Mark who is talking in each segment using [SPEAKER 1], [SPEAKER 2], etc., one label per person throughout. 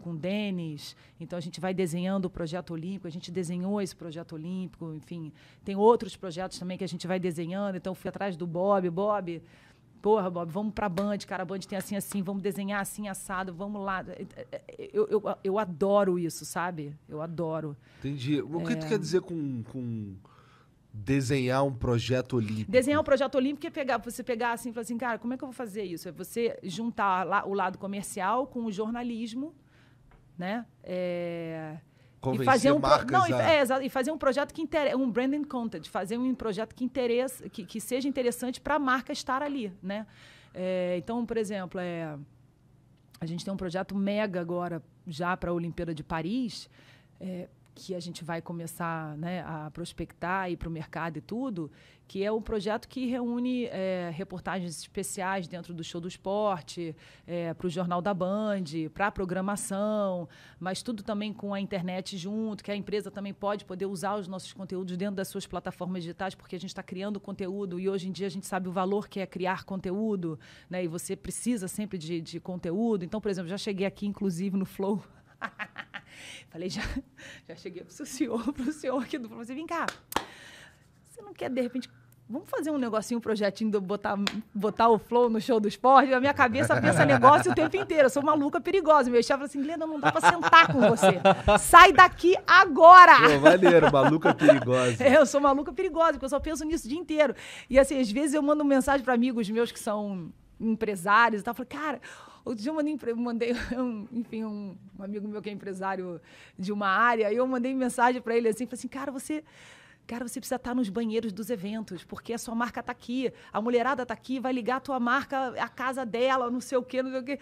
[SPEAKER 1] com o Denis. Então a gente vai desenhando o projeto olímpico, a gente desenhou esse projeto olímpico, enfim. Tem outros projetos também que a gente vai desenhando. Então fui atrás do Bob, Bob, porra, Bob, vamos para a Band, cara, a Band tem assim, assim, vamos desenhar assim, assado, vamos lá. É, é, é, eu, eu, eu adoro isso, sabe? Eu adoro. Entendi. O que é... tu quer dizer com... com desenhar um projeto olímpico. Desenhar um projeto olímpico é pegar, você pegar assim e falar assim, cara, como é que eu vou fazer isso? É você juntar lá, o lado comercial com o jornalismo, né? É... Convencer e fazer um pro... não, a... é, e fazer um projeto que inter... um branding content, fazer um projeto que interesse, que, que seja interessante para a marca estar ali, né? É, então, por exemplo, é... a gente tem um projeto mega agora já para a Olimpíada de Paris. É, que a gente vai começar né, a prospectar e para o mercado e tudo, que é um projeto que reúne é, reportagens especiais dentro do show do esporte, é, para o Jornal da Band, para a programação, mas tudo também com a internet junto, que a empresa também pode poder usar os nossos conteúdos dentro das suas plataformas digitais, porque a gente está criando conteúdo e hoje em dia a gente sabe o valor que é criar conteúdo, né? E você precisa sempre de, de conteúdo. Então, por exemplo, já cheguei aqui, inclusive, no Flow. Falei, já, já cheguei pro senhor, pro senhor aqui do você assim, vem cá, você não quer, de repente, vamos fazer um negocinho, um projetinho, do botar, botar o flow no show do esporte? A minha cabeça pensa negócio o tempo inteiro, eu sou maluca, perigosa. Meu chefe falou assim, Glenda, não dá para sentar com você. Sai daqui agora! Pô, valeu, maluca perigosa. É, eu sou maluca perigosa, porque eu só penso nisso o dia inteiro. E assim, às vezes eu mando mensagem para amigos meus que são empresários e tal, eu falo, cara Outro dia eu mandei, mandei um, enfim, um, um, amigo meu que é empresário de uma área, e eu mandei mensagem para ele assim, falei assim, cara, você... Cara, você precisa estar tá nos banheiros dos eventos, porque a sua marca está aqui, a mulherada está aqui, vai ligar a tua marca, a casa dela, não sei o quê, não sei o quê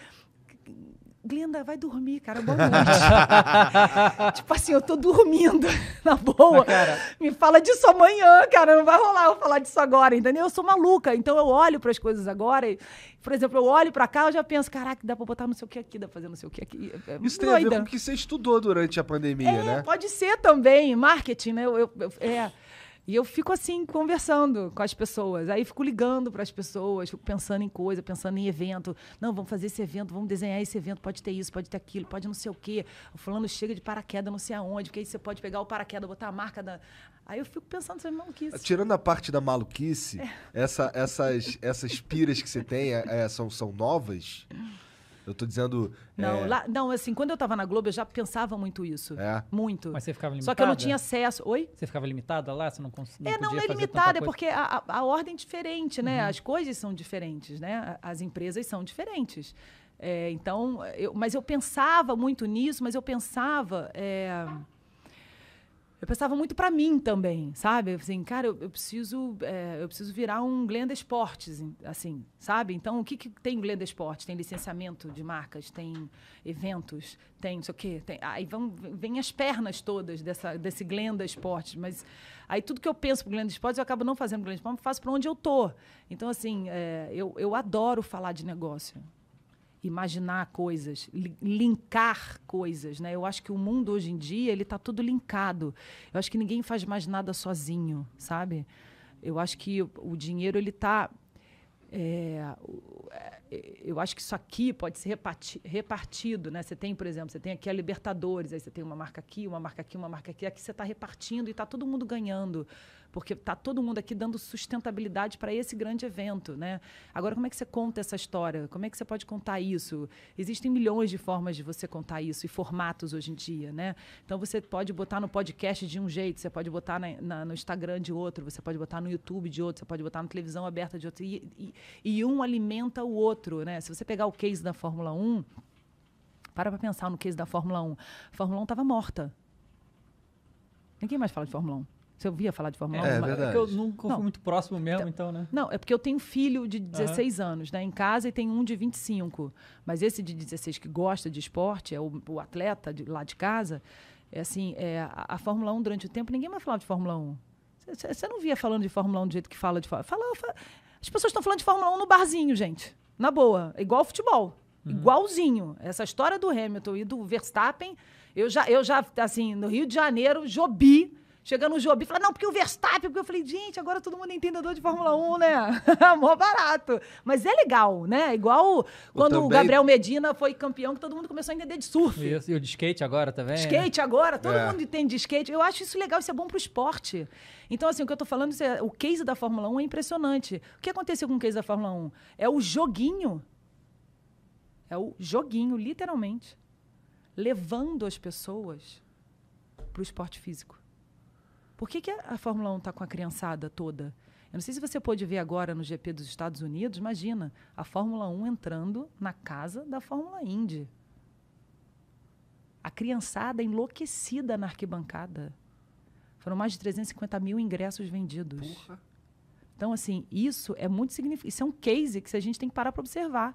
[SPEAKER 1] Glenda, vai dormir, cara, boa noite. tipo assim, eu tô dormindo, na boa. Cara. Me fala disso amanhã, cara, não vai rolar eu falar disso agora, entendeu? Eu sou maluca, então eu olho para as coisas agora. E, por exemplo, eu olho para cá, eu já penso, caraca, dá pra botar não sei o que aqui, dá pra fazer não sei o que aqui. É, é Isso doida. tem a ver com o que você estudou durante a pandemia, é, né? Pode ser também, marketing, né? Eu, eu, eu é. E eu fico assim, conversando com as pessoas. Aí fico ligando para as pessoas, fico pensando em coisa, pensando em evento. Não, vamos fazer esse evento, vamos desenhar esse evento, pode ter isso, pode ter aquilo, pode não sei o quê. O fulano chega de paraquedas, não sei aonde, porque aí você pode pegar o paraquedas, botar a marca da. Aí eu fico pensando sobre maluquice. Tirando a parte da maluquice, é. essa, essas, essas piras que você tem é, é são, são novas? Eu tô dizendo. Não, é... lá, não, assim, quando eu tava na Globo, eu já pensava muito isso. É. Muito. Mas você ficava limitada. Só que eu não tinha acesso. Oi? Você ficava limitada lá? Você não conseguia. É, não, não é limitada, é porque a, a, ordem é diferente, né? Uhum. As coisas são diferentes, né? As empresas são diferentes. É, então, eu, mas eu pensava muito nisso, mas eu pensava. É, ah eu pensava muito para mim também, sabe? Assim, cara, eu, eu preciso, é, eu preciso virar um Glenda Esportes, assim, sabe? Então, o que, que tem Glenda Esportes? Tem licenciamento de marcas, tem eventos, tem não sei o quê. Tem, aí vão, vem as pernas todas dessa, desse Glenda Esportes. Mas aí tudo que eu penso pro Glenda Esportes, eu acabo não fazendo Glenda Esportes, mas faço para onde eu tô. Então, assim, é, eu, eu adoro falar de negócio imaginar coisas, linkar coisas, né? Eu acho que o mundo hoje em dia, ele está todo linkado. Eu acho que ninguém faz mais nada sozinho, sabe? Eu acho que o dinheiro, ele está, é, é, eu acho que isso aqui pode ser reparti repartido, né? Você tem, por exemplo, você tem aqui a Libertadores, aí você tem uma marca aqui, uma marca aqui, uma marca aqui, aqui você está repartindo e está todo mundo ganhando porque está todo mundo aqui dando sustentabilidade para esse grande evento, né? Agora, como é que você conta essa história? Como é que você pode contar isso? Existem milhões de formas de você contar isso e formatos hoje em dia, né? Então, você pode botar no podcast de um jeito, você pode botar na, na, no Instagram de outro, você pode botar no YouTube de outro, você pode botar na televisão aberta de outro. E, e, e um alimenta o outro, né? Se você pegar o case da Fórmula 1, para para pensar no case da Fórmula 1. A Fórmula 1 estava morta. Ninguém mais fala de Fórmula 1. Você ouvia falar de Fórmula é, 1? É, é verdade. Porque eu nunca não. fui muito próximo mesmo, então, então, né? Não, é porque eu tenho um filho de 16 uhum. anos, né? Em casa e tem um de 25. Mas esse de 16 que gosta de esporte, é o, o atleta de, lá de casa, é assim, é, a, a, Fórmula 1 durante o tempo, ninguém mais falava de Fórmula 1. Você não via falando de Fórmula 1 do jeito que fala de Fórmula 1. As pessoas estão falando de Fórmula 1 no barzinho, gente. Na boa. Igual futebol. Uhum. Igualzinho. Essa história do Hamilton e do Verstappen, eu já, eu já, assim, no Rio de Janeiro, jobi Chegando no Jobi, fala, não, porque o Verstappen, porque eu falei, gente, agora todo mundo é entendedor de Fórmula 1, né? Mó barato. Mas é legal, né? Igual quando também... o Gabriel Medina foi campeão, que todo mundo começou a entender de surf. E o de skate agora também. Né? Skate né? agora, todo é. mundo entende de skate. Eu acho isso legal, isso é bom pro esporte. Então, assim, o que eu tô falando, é, o case da Fórmula 1 é impressionante. O que aconteceu com o case da Fórmula 1? É o joguinho. É o joguinho, literalmente. Levando as pessoas pro esporte físico. Por que, que a Fórmula 1 está com a criançada toda? Eu não sei se você pôde ver agora no GP dos Estados Unidos, imagina, a Fórmula 1 entrando na casa da Fórmula Indy. A criançada enlouquecida na arquibancada. Foram mais de 350 mil ingressos vendidos. Porra. Então, assim, isso é muito significativo. Isso é um case que a gente tem que parar para observar.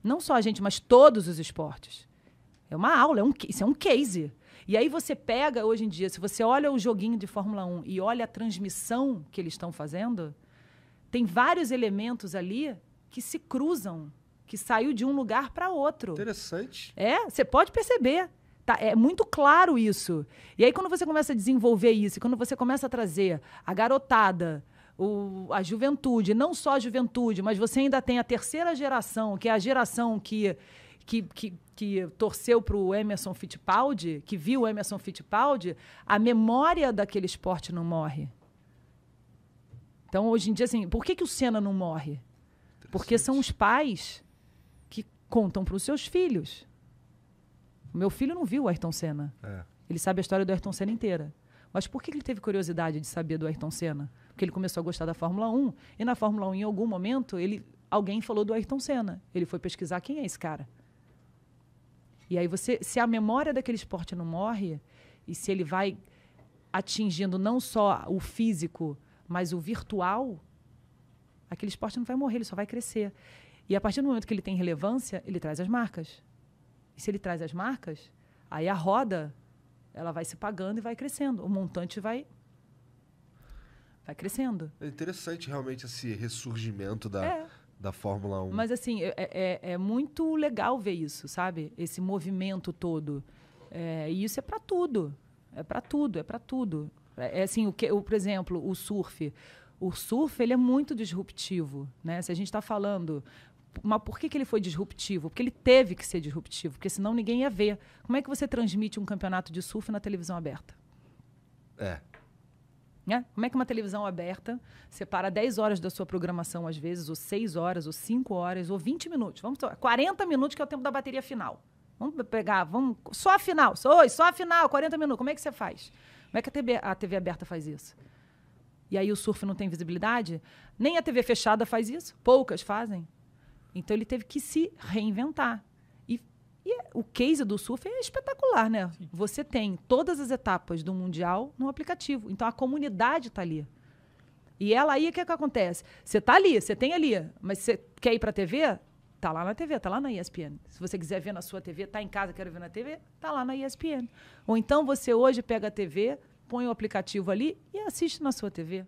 [SPEAKER 1] Não só a gente, mas todos os esportes. É uma aula, é um, isso é um case. E aí você pega, hoje em dia, se você olha o joguinho de Fórmula 1 e olha a transmissão que eles estão fazendo, tem vários elementos ali que se cruzam, que saiu de um lugar para outro. Interessante. É, você pode perceber. Tá, é muito claro isso. E aí, quando você começa a desenvolver isso, quando você começa a trazer a garotada, o, a juventude, não só a juventude, mas você ainda tem a terceira geração, que é a geração que que, que, que torceu para o Emerson Fittipaldi, que viu o Emerson Fittipaldi, a memória daquele esporte não morre. Então, hoje em dia, assim, por que, que o Senna não morre? Porque são os pais que contam para os seus filhos. O meu filho não viu o Ayrton Senna. É. Ele sabe a história do Ayrton Senna inteira. Mas por que ele teve curiosidade de saber do Ayrton Senna? Porque ele começou a gostar da Fórmula 1. E na Fórmula 1, em algum momento, ele, alguém falou do Ayrton Senna. Ele foi pesquisar quem é esse cara. E aí você, se a memória daquele esporte não morre, e se ele vai atingindo não só o físico, mas o virtual, aquele esporte não vai morrer, ele só vai crescer. E a partir do momento que ele tem relevância, ele traz as marcas. E se ele traz as marcas, aí a roda ela vai se pagando e vai crescendo. O montante vai vai crescendo. É interessante realmente esse ressurgimento da é da Fórmula 1. Mas assim, é, é, é, é muito legal ver isso, sabe? Esse movimento todo. É, e isso é para tudo. É para tudo, é para tudo. É, é assim, o que, o, por exemplo, o surf. O surf ele é muito disruptivo, né? Se a gente está falando mas por que, que ele foi disruptivo? Porque ele teve que ser disruptivo, porque senão ninguém ia ver. Como é que você transmite um campeonato de surf na televisão aberta? É, né? Como é que uma televisão aberta separa 10 horas da sua programação, às vezes, ou 6 horas, ou 5 horas, ou 20 minutos? Vamos 40 minutos, que é o tempo da bateria final. Vamos pegar, vamos. Só a final. Oi, só a final, 40 minutos. Como é que você faz? Como é que a TV, a TV aberta faz isso? E aí o surf não tem visibilidade? Nem a TV fechada faz isso. Poucas fazem. Então ele teve que se reinventar o case do surf é espetacular, né? Sim. Você tem todas as etapas do mundial no aplicativo. Então a comunidade está ali. E ela aí, o que, é que acontece? Você está ali, você tem ali, mas você quer ir para a TV? Tá lá na TV, tá lá na ESPN. Se você quiser ver na sua TV, tá em casa, quero ver na TV, tá lá na ESPN. Ou então você hoje pega a TV, põe o aplicativo ali e assiste na sua TV.